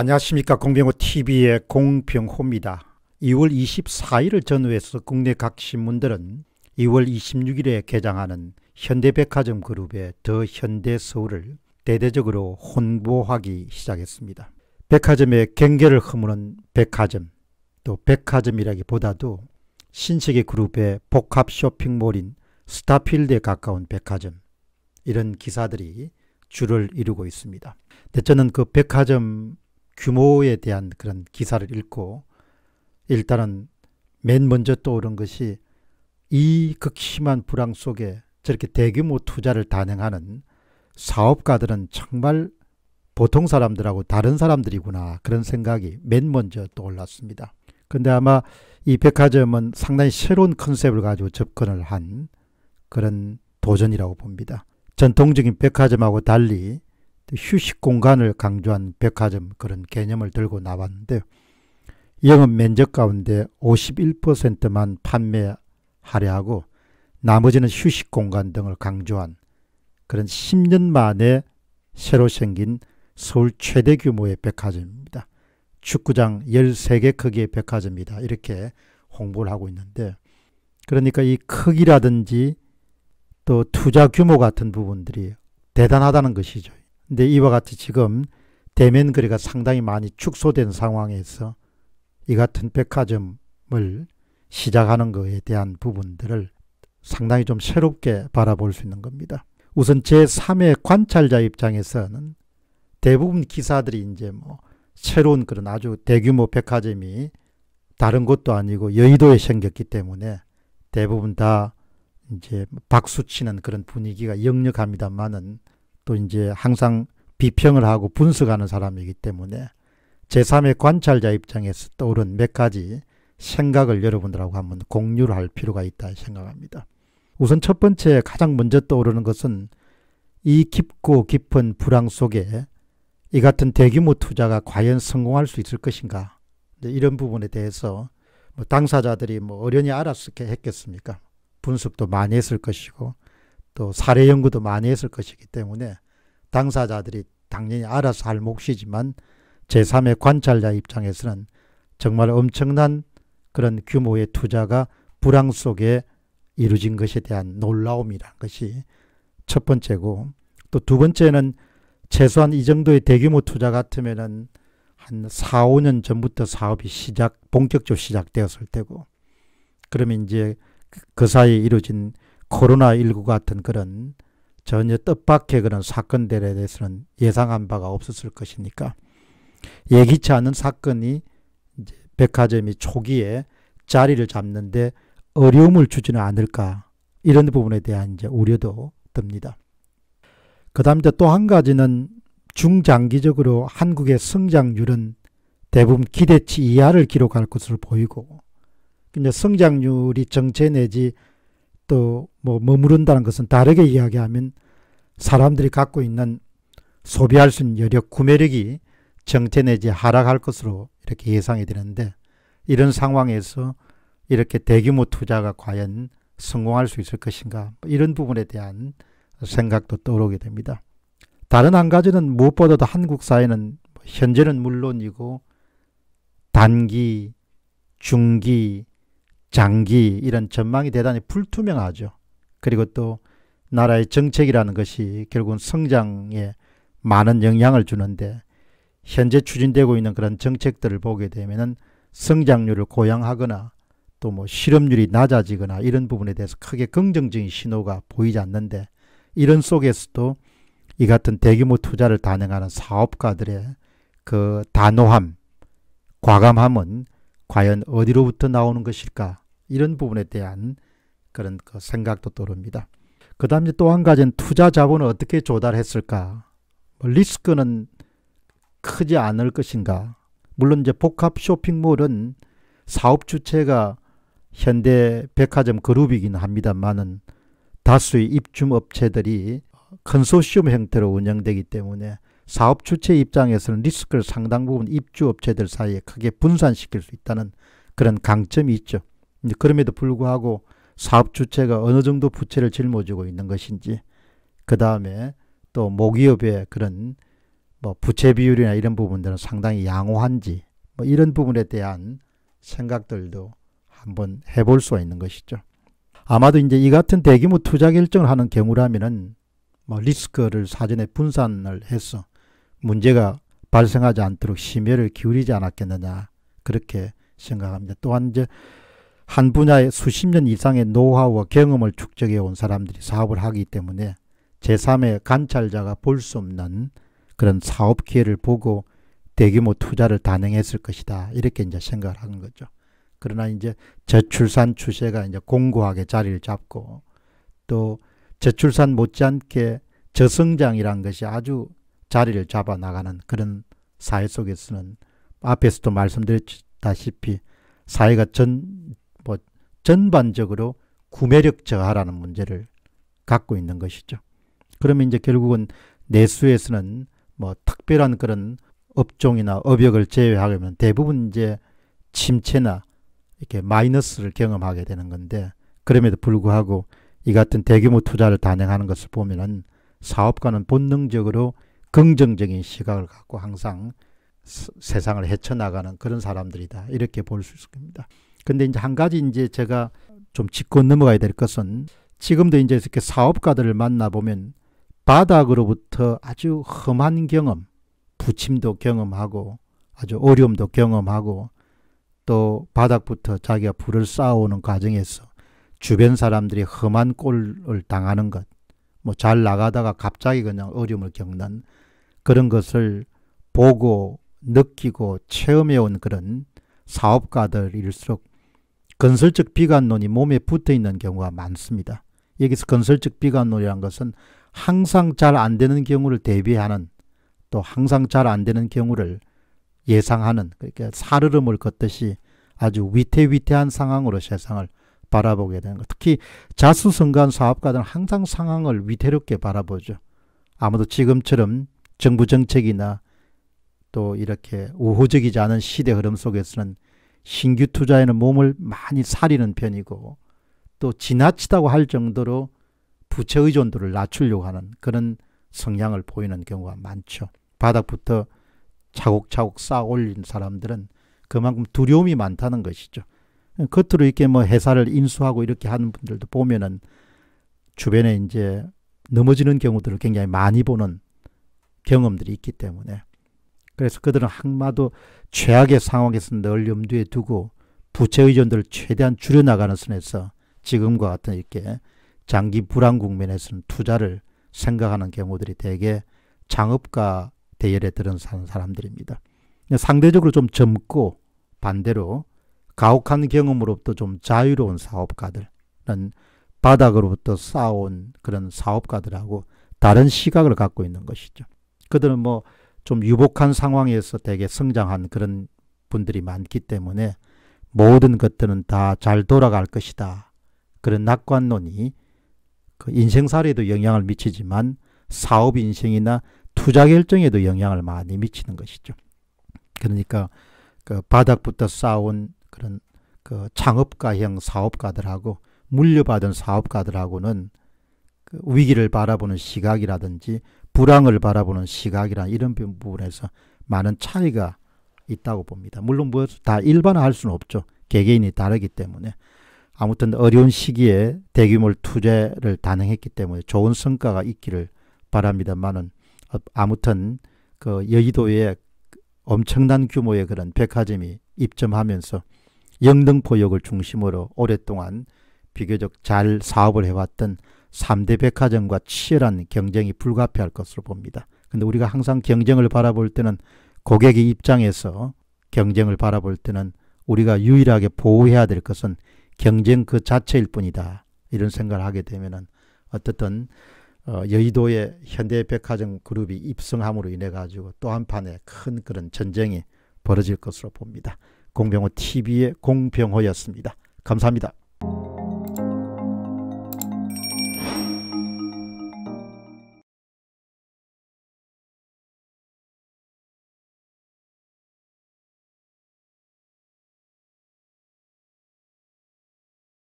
안녕하십니까 공병호TV의 공병호입니다. 2월 24일을 전후해서 국내 각 신문들은 2월 26일에 개장하는 현대백화점 그룹의 더 현대서울을 대대적으로 홍보하기 시작했습니다. 백화점의 경계를 허무는 백화점, 또 백화점이라기보다도 신세계 그룹의 복합 쇼핑몰인 스타필드에 가까운 백화점, 이런 기사들이 주를 이루고 있습니다. 대체는 그 백화점 규모에 대한 그런 기사를 읽고 일단은 맨 먼저 떠오른 것이 이 극심한 불황 속에 저렇게 대규모 투자를 단행하는 사업가들은 정말 보통 사람들하고 다른 사람들이구나 그런 생각이 맨 먼저 떠올랐습니다. 근데 아마 이 백화점은 상당히 새로운 컨셉을 가지고 접근을 한 그런 도전이라고 봅니다. 전통적인 백화점하고 달리 휴식 공간을 강조한 백화점 그런 개념을 들고 나왔는데요. 영업 면적 가운데 51%만 판매하려 하고 나머지는 휴식 공간 등을 강조한 그런 10년 만에 새로 생긴 서울 최대 규모의 백화점입니다. 축구장 13개 크기의 백화점이다. 이렇게 홍보를 하고 있는데 그러니까 이 크기라든지 또 투자 규모 같은 부분들이 대단하다는 것이죠. 근데 이와 같이 지금 대면 거리가 상당히 많이 축소된 상황에서 이 같은 백화점을 시작하는 것에 대한 부분들을 상당히 좀 새롭게 바라볼 수 있는 겁니다. 우선 제3의 관찰자 입장에서는 대부분 기사들이 이제 뭐 새로운 그런 아주 대규모 백화점이 다른 것도 아니고 여의도에 생겼기 때문에 대부분 다 이제 박수치는 그런 분위기가 역력합니다만은 또 이제 항상 비평을 하고 분석하는 사람이기 때문에 제3의 관찰자 입장에서 떠오른 몇 가지 생각을 여러분들하고 한번 공유를 할 필요가 있다 생각합니다. 우선 첫 번째 가장 먼저 떠오르는 것은 이 깊고 깊은 불황 속에 이 같은 대규모 투자가 과연 성공할 수 있을 것인가 이런 부분에 대해서 뭐 당사자들이 뭐 어련히 알았겠습니까 분석도 많이 했을 것이고 또 사례 연구도 많이 했을 것이기 때문에 당사자들이 당연히 알아서 할 몫이지만 제3의 관찰자 입장에서는 정말 엄청난 그런 규모의 투자가 불황 속에 이루어진 것에 대한 놀라움이란 것이 첫 번째고 또 두 번째는 최소한 이 정도의 대규모 투자 같으면은 한 4, 5년 전부터 사업이 시작, 본격적으로 시작되었을 때고 그러면 이제 그, 그 사이에 이루어진 코로나19 같은 그런 전혀 뜻밖의 그런 사건들에 대해서는 예상한 바가 없었을 것이니까 예기치 않은 사건이 백화점이 초기에 자리를 잡는데 어려움을 주지는 않을까 이런 부분에 대한 이제 우려도 듭니다. 그 다음 또 한 가지는 중장기적으로 한국의 성장률은 대부분 기대치 이하를 기록할 것으로 보이고 이제 성장률이 정체 내지 또뭐 머무른다는 것은 다르게 이야기하면 사람들이 갖고 있는 소비할 수 있는 여력, 구매력이 정체 내지 하락할 것으로 이렇게 예상이 되는데 이런 상황에서 이렇게 대규모 투자가 과연 성공할 수 있을 것인가 뭐 이런 부분에 대한 생각도 떠오르게 됩니다. 다른 한 가지는 무엇보다도 한국 사회는 현재는 물론이고 단기, 중기, 장기 이런 전망이 대단히 불투명하죠. 그리고 또 나라의 정책이라는 것이 결국은 성장에 많은 영향을 주는데 현재 추진되고 있는 그런 정책들을 보게 되면은 성장률을 고양하거나 또 뭐 실업률이 낮아지거나 이런 부분에 대해서 크게 긍정적인 신호가 보이지 않는데 이런 속에서도 이 같은 대규모 투자를 단행하는 사업가들의 그 단호함, 과감함은 과연 어디로부터 나오는 것일까? 이런 부분에 대한 그런 그 생각도 떠릅니다그 다음에 또 한 가지는 투자 자본을 어떻게 조달했을까? 뭐 리스크는 크지 않을 것인가? 물론 이제 복합 쇼핑몰은 사업 주체가 현대 백화점 그룹이긴 합니다만은 다수의 입주업체들이 컨소시엄 형태로 운영되기 때문에 사업 주체 입장에서는 리스크를 상당 부분 입주업체들 사이에 크게 분산시킬 수 있다는 그런 강점이 있죠. 그럼에도 불구하고 사업 주체가 어느 정도 부채를 짊어지고 있는 것인지 그 다음에 또 모기업의 그런 뭐 부채 비율이나 이런 부분들은 상당히 양호한지 뭐 이런 부분에 대한 생각들도 한번 해볼 수가 있는 것이죠. 아마도 이제 이 같은 대규모 투자 결정을 하는 경우라면은 뭐 리스크를 사전에 분산을 해서 문제가 발생하지 않도록 심혈을 기울이지 않았겠느냐 그렇게 생각합니다. 또한 이제 한 분야에 수십 년 이상의 노하우와 경험을 축적해 온 사람들이 사업을 하기 때문에 제3의 관찰자가 볼 수 없는 그런 사업 기회를 보고 대규모 투자를 단행했을 것이다. 이렇게 이제 생각을 하는 거죠. 그러나 이제 저출산 추세가 이제 공고하게 자리를 잡고 또 저출산 못지않게 저성장이란 것이 아주 자리를 잡아 나가는 그런 사회 속에서는 앞에서도 말씀드렸다시피 사회가 전, 뭐, 전반적으로 구매력 저하라는 문제를 갖고 있는 것이죠. 그러면 이제 결국은 내수에서는 뭐 특별한 그런 업종이나 업역을 제외하면 려 대부분 이제 침체나 이렇게 마이너스를 경험하게 되는 건데 그럼에도 불구하고 이 같은 대규모 투자를 단행하는 것을 보면은 사업가는 본능적으로 긍정적인 시각을 갖고 항상 세상을 헤쳐나가는 그런 사람들이다. 이렇게 볼 수 있습니다. 근데 이제 한 가지 이제 제가 좀 짚고 넘어가야 될 것은 지금도 이제 이렇게 사업가들을 만나보면 바닥으로부터 아주 험한 경험, 부침도 경험하고 아주 어려움도 경험하고 또 바닥부터 자기가 불을 쌓아오는 과정에서 주변 사람들이 험한 꼴을 당하는 것, 뭐 잘 나가다가 갑자기 그냥 어려움을 겪는 그런 것을 보고 느끼고 체험해온 그런 사업가들일수록 건설적 비관론이 몸에 붙어 있는 경우가 많습니다. 여기서 건설적 비관론이란 것은 항상 잘 안 되는 경우를 대비하는 또 항상 잘 안 되는 경우를 예상하는 그러니까 사르름을 걷듯이 아주 위태위태한 상황으로 세상을 바라보게 되는 것. 특히 자수성가한 사업가들은 항상 상황을 위태롭게 바라보죠. 아무도 지금처럼 정부 정책이나 또 이렇게 우호적이지 않은 시대 흐름 속에서는 신규 투자에는 몸을 많이 사리는 편이고 또 지나치다고 할 정도로 부채 의존도를 낮추려고 하는 그런 성향을 보이는 경우가 많죠. 바닥부터 차곡차곡 쌓아 올린 사람들은 그만큼 두려움이 많다는 것이죠. 겉으로 이렇게 뭐 회사를 인수하고 이렇게 하는 분들도 보면은 주변에 이제 넘어지는 경우들을 굉장히 많이 보는 경험들이 있기 때문에 그래서 그들은 항마도 최악의 상황에서 늘 염두에 두고 부채 의존들을 최대한 줄여나가는 선에서 지금과 같은 이렇게 장기 불안 국면에서는 투자를 생각하는 경우들이 대개 장업과 대열에 들어선 사람들입니다. 상대적으로 좀 젊고 반대로 가혹한 경험으로부터 좀 자유로운 사업가들은 바닥으로부터 쌓아온 그런 사업가들하고 다른 시각을 갖고 있는 것이죠. 그들은 뭐 좀 유복한 상황에서 되게 성장한 그런 분들이 많기 때문에 모든 것들은 다 잘 돌아갈 것이다. 그런 낙관론이 그 인생살에도 영향을 미치지만 사업 인생이나 투자 결정에도 영향을 많이 미치는 것이죠. 그러니까 그 바닥부터 쌓아온 그런 그 창업가형 사업가들하고 물려받은 사업가들하고는 그 위기를 바라보는 시각이라든지 불황을 바라보는 시각이란 이런 부분에서 많은 차이가 있다고 봅니다. 물론 무다 뭐 일반화할 수는 없죠. 개개인이 다르기 때문에. 아무튼 어려운 시기에 대규모 투자를 단행했기 때문에 좋은 성과가 있기를 바랍니다만은 어, 아무튼 그 여의도에 엄청난 규모의 그런 백화점이 입점하면서 영등포역을 중심으로 오랫동안 비교적 잘 사업을 해왔던 3대 백화점과 치열한 경쟁이 불가피할 것으로 봅니다. 근데 우리가 항상 경쟁을 바라볼 때는 고객의 입장에서 경쟁을 바라볼 때는 우리가 유일하게 보호해야 될 것은 경쟁 그 자체일 뿐이다. 이런 생각을 하게 되면은 어떻든 어, 여의도의 현대백화점 그룹이 입성함으로 인해 가지고 또 한판의 큰 그런 전쟁이 벌어질 것으로 봅니다. 공병호 TV의 공병호였습니다. 감사합니다.